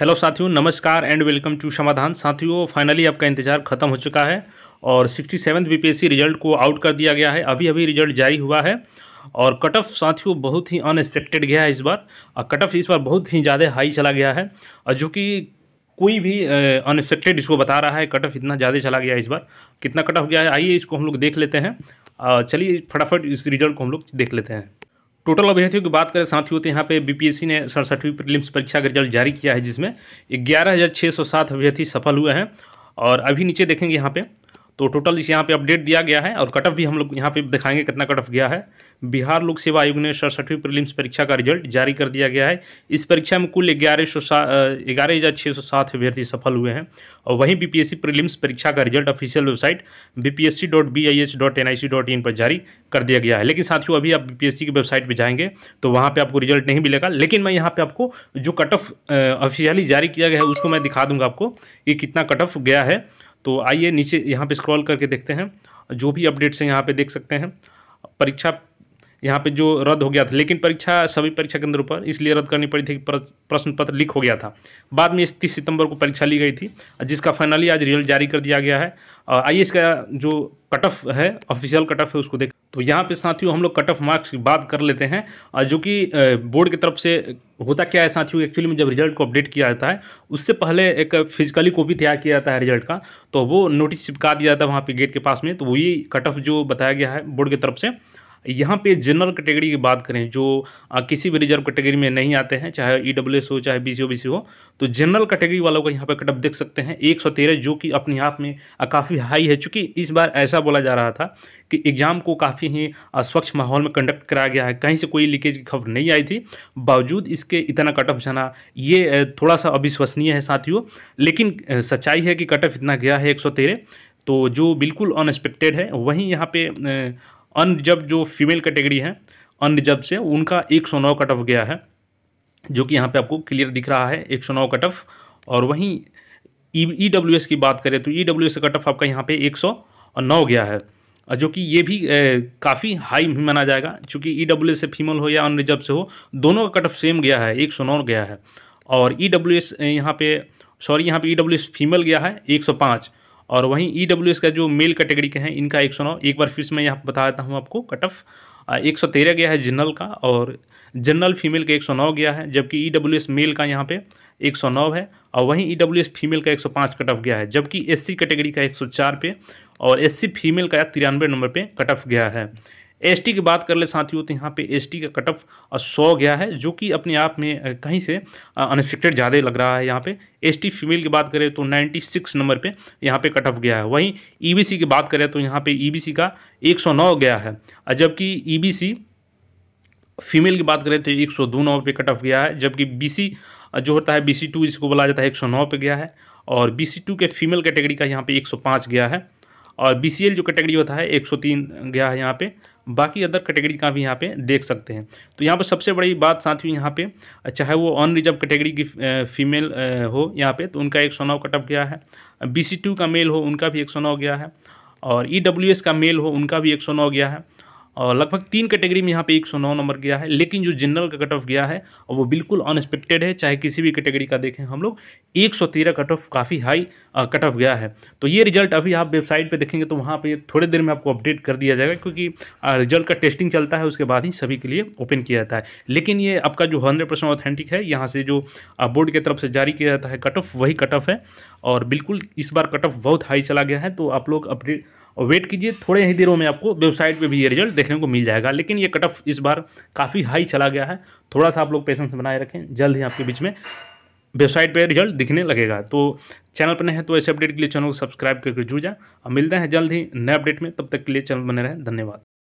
hello साथियों नमस्कार and welcome to समाधान साथियों फाइनली आपका इंतजार खत्म हो चुका है और सिक्सटी सेवन बीपीएससी रिजल्ट को आउट कर दिया गया है अभी अभी रिजल्ट जारी हुआ है और कट ऑफ साथियों बहुत ही अनएक्सपेक्टेड गया है इस बार और कट ऑफ इस बार बहुत ही ज़्यादा हाई चला गया है और जो कि कोई भी अनएक्सपेक्टेड इसको बता रहा है कट ऑफ इतना ज़्यादा चला गया इस बार कितना कट ऑफ गया है आइए इसको हम लोग देख लेते हैं चलिए फटाफट इस रिजल्ट को हम लोग देख लेते हैं टोटल अभ्यर्थियों की बात करें साथियों तो यहाँ पे बीपीएससी ने सड़सठवीं प्रिलिम्स परीक्षा का रिजल्ट जारी किया है जिसमें ग्यारह हज़ार छः सौ सात अभ्यर्थी सफल हुए हैं और अभी नीचे देखेंगे यहाँ पे तो टोटल इस यहाँ पे अपडेट दिया गया है और कटअप भी हम लोग यहाँ पे दिखाएंगे कितना कटअप गया है बिहार लोक सेवा आयोग ने सड़सठवीं प्रीलिम्स परीक्षा का रिजल्ट जारी कर दिया गया है इस परीक्षा में कुल ग्यारह सौ ग्यारह हज़ार छः सौ सात अभ्यर्थी सफल हुए हैं और वहीं बीपीएससी प्रीलिम्स परीक्षा का result official website BPSC dot B I S dot N I C dot in पर जारी कर दिया गया है लेकिन साथियों अभी आप बीपीएससी की वेबसाइट पर जाएंगे तो वहाँ पर आपको रिजल्ट नहीं मिलेगा लेकिन मैं यहाँ पर आपको जो कट ऑफ ऑफिशियली जारी किया गया है उसको मैं दिखा दूँगा आपको ये कितना कट ऑफ गया है तो आइए नीचे यहाँ पर स्क्रॉल करके देखते हैं जो भी अपडेट्स हैं यहाँ पर देख सकते हैं परीक्षा यहाँ पे जो रद्द हो गया था लेकिन परीक्षा सभी परीक्षा केंद्रों पर इसलिए रद्द करनी पड़ी थी कि प्रश्न पत्र लीक हो गया था बाद में तीस सितंबर को परीक्षा ली गई थी जिसका फाइनली आज रिजल्ट जारी कर दिया गया है आइए इसका जो कट ऑफ है ऑफिशियल कट ऑफ है उसको देख तो यहाँ पे साथियों हम लोग कट ऑफ मार्क्स की बात कर लेते हैं जो कि बोर्ड की तरफ से होता क्या है साथियों एक्चुअली में जब रिजल्ट को अपडेट किया जाता है उससे पहले एक फिजिकली कॉपी तैयार किया जाता है रिजल्ट का तो वो नोटिस चिपका दिया जाता है वहाँ पे गेट के पास में तो वही कट ऑफ जो बताया गया है बोर्ड की तरफ से यहाँ पे जनरल कैटेगरी की बात करें जो किसी भी रिजर्व कैटेगरी में नहीं आते हैं चाहे ई डब्ल्यू एस हो चाहे B C O B C हो तो जनरल कैटेगरी वालों का यहाँ पे कटअप देख सकते हैं एक सौ तेरह जो कि अपने आप में काफ़ी हाई है चूँकि इस बार ऐसा बोला जा रहा था कि एग्ज़ाम को काफ़ी ही स्वच्छ माहौल में कंडक्ट कराया गया है कहीं से कोई लीकेज की खबर नहीं आई थी बावजूद इसके इतना कट ऑफ जाना ये थोड़ा सा अविश्वसनीय है साथियों लेकिन सच्चाई है कि कट ऑफ इतना गया है एक तो जो बिल्कुल अनएक्सपेक्टेड है वहीं यहाँ पे अनरिजर्व जो फीमेल कैटेगरी है अनरिजर्व से उनका एक सौ नौ कट ऑफ गया है जो कि यहाँ पे आपको क्लियर दिख रहा है एक सौ नौ कट ऑफ और वहीं ई डब्ल्यू एस की बात करें तो ई डब्ल्यू एस का कट ऑफ आपका यहाँ पे एक सौ नौ गया है जो कि ये भी काफ़ी हाई भी माना जाएगा चूँकि ई e डब्ल्यू एस से फीमेल हो या अनरिजर्व से हो दोनों का कट ऑफ सेम गया है एक सौ नौ गया है और ई डब्ल्यू एस यहाँ पे सॉरी यहाँ पे ई डब्ल्यू एस फीमेल गया है एक सौ पाँच और वहीं ई e का जो मेल कैटेगरी के हैं इनका एक एक बार फिर से मैं यहाँ बता देता हूँ आपको कट ऑफ एक सौ तेरह गया है जनरल का और जनरल फीमेल का एक सौ नौ गया है जबकि ई डब्ल्यू एस मेल का यहाँ पे एक सौ नौ है और वहीं ई डब्ल्यू एस फीमेल का एक सौ पाँच कट ऑफ गया है जबकि एस सी कैटेगरी का एक सौ चार पे और एस सी फीमेल का तिरानवे नंबर पे कट ऑफ गया है एसटी की बात कर ले साथियों तो यहाँ पे एसटी का कट ऑफ सौ गया है जो कि अपने आप में कहीं से अनएक्सपेक्टेड ज़्यादा लग रहा है यहाँ पे एसटी फीमेल की बात करें तो 96 नंबर पे यहाँ पे कट ऑफ गया है वहीं ईबीसी e की बात करें तो यहाँ पे ईबीसी e का 109 गया है जबकि ईबीसी e फीमेल की बात करें तो एक सौ दो नंबर पर कट ऑफ गया है जबकि सी जो होता है सी टू इसको बोला जाता है एक सौ नौ पर गया है और सी टू के फीमेल कैटेगरी का यहाँ पर एक सौ पाँच गया है और बी जो कैटेगरी होता है 103 गया है यहाँ पे बाकी अदर कैटेगरी का भी यहाँ पे देख सकते हैं तो यहाँ पर सबसे बड़ी बात साथियों यहाँ पे चाहे वो ऑन रिजर्व कैटेगरी की फीमेल हो यहाँ पे तो उनका एक सौ नौ कटअप गया है बी का मेल हो उनका भी एक सौ नौ गया है और ई e का मेल हो उनका भी एक सौ नौ गया है लगभग तीन कैटेगरी में यहाँ पे एक नंबर गया है लेकिन जो जनरल का कट ऑफ गया है वो बिल्कुल अनएक्सपेक्टेड है चाहे किसी भी कैटेगरी का देखें हम लोग 113 कट ऑफ काफ़ी हाई कट ऑफ गया है तो ये रिजल्ट अभी आप वेबसाइट पे देखेंगे तो वहाँ पे थोड़ी देर में आपको अपडेट कर दिया जाएगा क्योंकि रिजल्ट का टेस्टिंग चलता है उसके बाद ही सभी के लिए ओपन किया जाता है लेकिन ये आपका जो हंड्रेड परसेंट ऑथेंटिक है यहाँ से जो बोर्ड की तरफ से जारी किया जाता है कट ऑफ वही कट ऑफ है और बिल्कुल इस बार कट ऑफ बहुत हाई चला गया है तो आप लोग अपडेट और वेट कीजिए थोड़े ही देरों में आपको वेबसाइट पे भी ये रिजल्ट देखने को मिल जाएगा लेकिन ये कट ऑफ इस बार काफ़ी हाई चला गया है थोड़ा सा आप लोग पेशेंस बनाए रखें जल्द ही आपके बीच में वेबसाइट पे रिजल्ट दिखने लगेगा तो चैनल पर नहीं है तो ऐसे अपडेट के लिए चैनल को सब्सक्राइब करके जुड़ जाए और मिलते हैं जल्द ही नए अपडेट में तब तक के लिए चैनल बने रहें धन्यवाद